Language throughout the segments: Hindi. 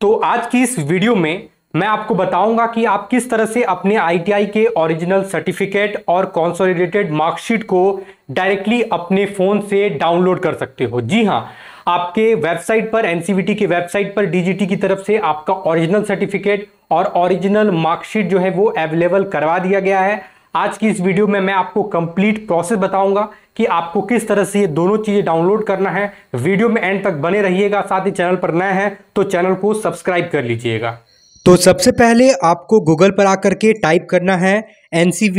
तो आज की इस वीडियो में मैं आपको बताऊंगा कि आप किस तरह से अपने आईटीआई के ओरिजिनल सर्टिफिकेट और कॉन्सोलिडेटेड मार्कशीट को डायरेक्टली अपने फ़ोन से डाउनलोड कर सकते हो जी हाँ आपके वेबसाइट पर एनसीबीटी की वेबसाइट पर डीजीटी की तरफ से आपका ओरिजिनल सर्टिफिकेट और ओरिजिनल मार्कशीट जो है वो अवेलेबल करवा दिया गया है आज की इस वीडियो में मैं आपको कंप्लीट प्रोसेस बताऊंगा कि आपको किस तरह से ये दोनों चीज़ें डाउनलोड करना है वीडियो में एंड तक बने रहिएगा साथ ही चैनल पर नए हैं तो चैनल को सब्सक्राइब कर लीजिएगा तो सबसे पहले आपको गूगल पर आकर के टाइप करना है एन सी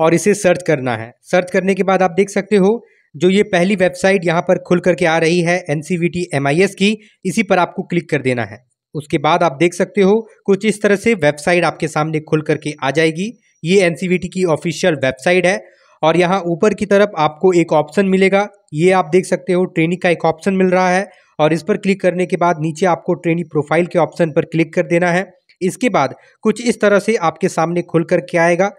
और इसे सर्च करना है सर्च करने के बाद आप देख सकते हो जो ये पहली वेबसाइट यहाँ पर खुल करके आ रही है एन की इसी पर आपको क्लिक कर देना है उसके बाद आप देख सकते हो कुछ इस तरह से वेबसाइट आपके सामने खुल करके आ जाएगी ये एन की ऑफिशियल वेबसाइट है और यहाँ ऊपर की तरफ आपको एक ऑप्शन मिलेगा ये आप देख सकते हो ट्रेनिंग का एक ऑप्शन मिल रहा है और इस पर क्लिक करने के बाद नीचे आपको ट्रेनिंग प्रोफाइल के ऑप्शन पर क्लिक कर देना है इसके बाद कुछ इस तरह से आपके सामने खुल कर के आएगा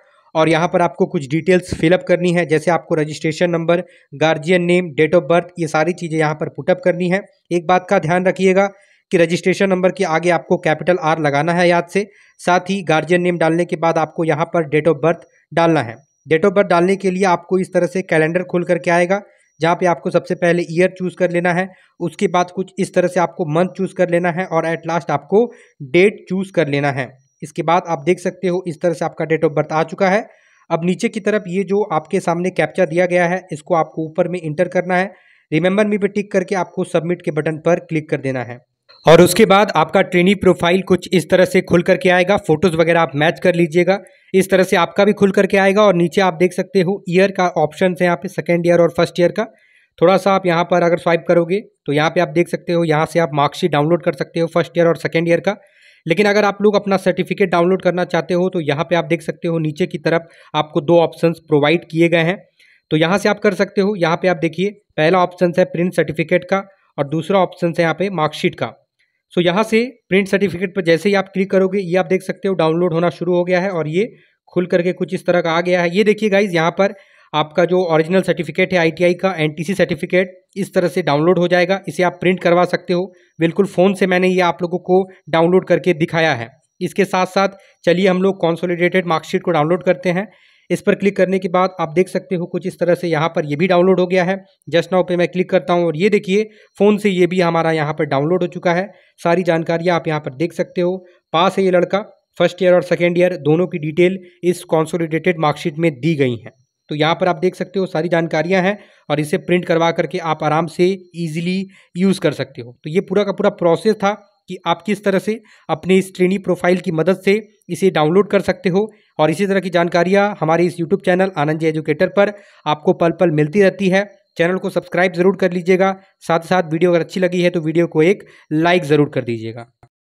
और यहाँ पर आपको कुछ डिटेल्स फिलअप करनी है जैसे आपको registration number guardian name date of birth ये सारी चीज़ें यहाँ पर पुटअप करनी है एक बात का ध्यान रखिएगा कि रजिस्ट्रेशन नंबर के आगे आपको कैपिटल आर लगाना है याद से साथ ही गार्जियन नेम डालने के बाद आपको यहाँ पर डेट ऑफ बर्थ डालना है डेट ऑफ बर्थ डालने के लिए आपको इस तरह से कैलेंडर खोल करके आएगा जहाँ पे आपको सबसे पहले ईयर चूज़ कर लेना है उसके बाद कुछ इस तरह से आपको मंथ चूज़ कर लेना है और एट लास्ट आपको डेट चूज़ कर लेना है इसके बाद आप देख सकते हो इस तरह से आपका डेट ऑफ बर्थ आ चुका है अब नीचे की तरफ ये जो आपके सामने कैप्चा दिया गया है इसको आपको ऊपर में इंटर करना है रिमेंबर मी पे टिक करके आपको सबमिट के बटन पर क्लिक कर देना है और उसके बाद आपका ट्रेनी प्रोफाइल कुछ इस तरह से खुल करके आएगा फोटोज़ वगैरह आप मैच कर लीजिएगा इस तरह से आपका भी खुल करके आएगा और नीचे आप देख सकते हो ईयर का ऑप्शन है यहाँ पे सेकेंड ईयर और फर्स्ट ईयर का थोड़ा सा आप यहाँ पर अगर स्वाइप करोगे तो यहाँ पे आप देख सकते हो यहाँ से आप मार्कशीट डाउनलोड कर सकते हो फर्स्ट ईयर और सेकेंड ईयर का लेकिन अगर आप लोग अपना सर्टिफिकेट डाउनलोड करना चाहते हो तो यहाँ पे आप देख सकते हो नीचे की तरफ आपको दो ऑप्शंस प्रोवाइड किए गए हैं तो यहाँ से आप कर सकते हो यहाँ पे आप देखिए पहला ऑप्शन है प्रिंट सर्टिफिकेट का और दूसरा ऑप्शन है यहाँ पे मार्कशीट का सो so, यहाँ से प्रिंट सर्टिफिकेट पर जैसे ही आप क्लिक करोगे ये आप देख सकते हो डाउनलोड होना शुरू हो गया है और ये खुल करके कुछ इस तरह का आ गया है ये देखिए गाइज यहाँ पर आपका जो ओरिजिनल सर्टिफिकेट है आईटीआई का एनटीसी सर्टिफिकेट इस तरह से डाउनलोड हो जाएगा इसे आप प्रिंट करवा सकते हो बिल्कुल फ़ोन से मैंने ये आप लोगों को डाउनलोड करके दिखाया है इसके साथ साथ चलिए हम लोग कॉन्सोलिडेटेड मार्कशीट को डाउनलोड करते हैं इस पर क्लिक करने के बाद आप देख सकते हो कुछ इस तरह से यहाँ पर ये भी डाउनलोड हो गया है जस्ट नाउ पे मैं क्लिक करता हूँ और ये देखिए फ़ोन से ये भी हमारा यहाँ पर डाउनलोड हो चुका है सारी जानकारियाँ आप यहाँ पर देख सकते हो पास है ये लड़का फर्स्ट ईयर और सेकेंड ईयर दोनों की डिटेल इस कॉन्सोलिडेटेड मार्कशीट में दी गई हैं तो यहाँ पर आप देख सकते हो सारी जानकारियाँ हैं और इसे प्रिंट करवा करके आप आराम से ईजिली यूज़ कर सकते हो तो ये पूरा का पूरा प्रोसेस था कि आप किस तरह से अपने इस ट्रेनी प्रोफाइल की मदद से इसे डाउनलोड कर सकते हो और इसी तरह की जानकारियाँ हमारे इस YouTube channel Anand ji educator पर आपको पल पल मिलती रहती है चैनल को सब्सक्राइब जरूर कर लीजिएगा साथ साथ वीडियो अगर अच्छी लगी है तो वीडियो को एक लाइक ज़रूर कर दीजिएगा